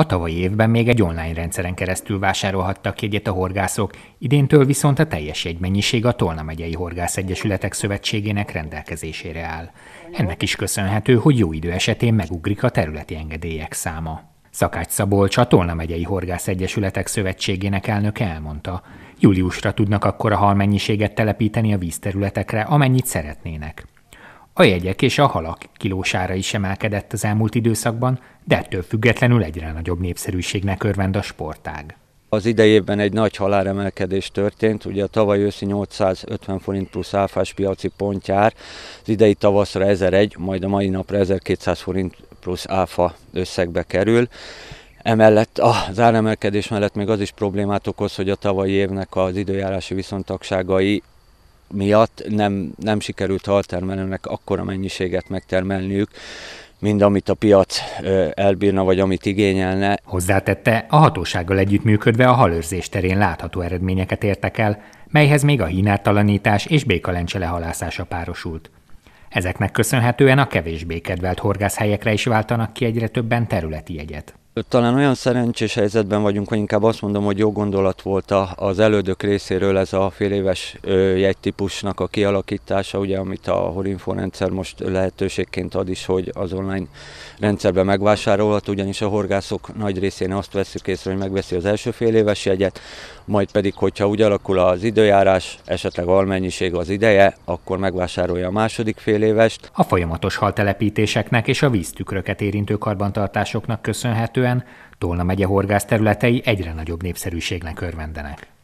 A tavalyi évben még egy online rendszeren keresztül vásárolhattak jegyet a horgászok, idéntől viszont a teljes jegymennyiség a Tolna megyei horgászegyesületek szövetségének rendelkezésére áll. Ennek is köszönhető, hogy jó idő esetén megugrik a területi engedélyek száma. Szakács Szabolcs, a Tolna megyei horgászegyesületek szövetségének elnöke elmondta, júliusra tudnak akkor a halmennyiséget telepíteni a vízterületekre, amennyit szeretnének. A jegyek és a halak kilósára is emelkedett az elmúlt időszakban, de ettől függetlenül egyre nagyobb népszerűségnek örvend a sportág. Az idejében egy nagy haláremelkedés történt, ugye a tavaly őszi 850 forint plusz áfás piaci pontjár, az idei tavaszra 1001, majd a mai napra 1200 forint plusz áfa összegbe kerül. Emellett ah, az áremelkedés mellett még az is problémát okoz, hogy a tavalyi évnek az időjárási viszontagságai miatt nem, nem sikerült haltermelőnek akkora mennyiséget megtermelniük, mind amit a piac elbírna, vagy amit igényelne. Hozzátette, a hatósággal együttműködve a halőrzés terén látható eredményeket értek el, melyhez még a hínártalanítás és békalencse lehalászása párosult. Ezeknek köszönhetően a kevésbé kedvelt horgászhelyekre is váltanak ki egyre többen területi jegyet. Talán olyan szerencsés helyzetben vagyunk, hogy inkább azt mondom, hogy jó gondolat volt az elődök részéről ez a fél éves jegytípusnak a kialakítása, ugye, amit a Horinfo rendszer most lehetőségként ad is, hogy az online rendszerben megvásárolhat, ugyanis a horgászok nagy részén azt veszük észre, hogy megveszi az első fél éves jegyet, majd pedig, hogyha úgy alakul az időjárás, esetleg almennyiség az ideje, akkor megvásárolja a második fél évest. A folyamatos haltelepítéseknek és a víztükröket érintő karbantartásoknak köszönhetően Tolna megye horgász területei egyre nagyobb népszerűségnek örvendenek.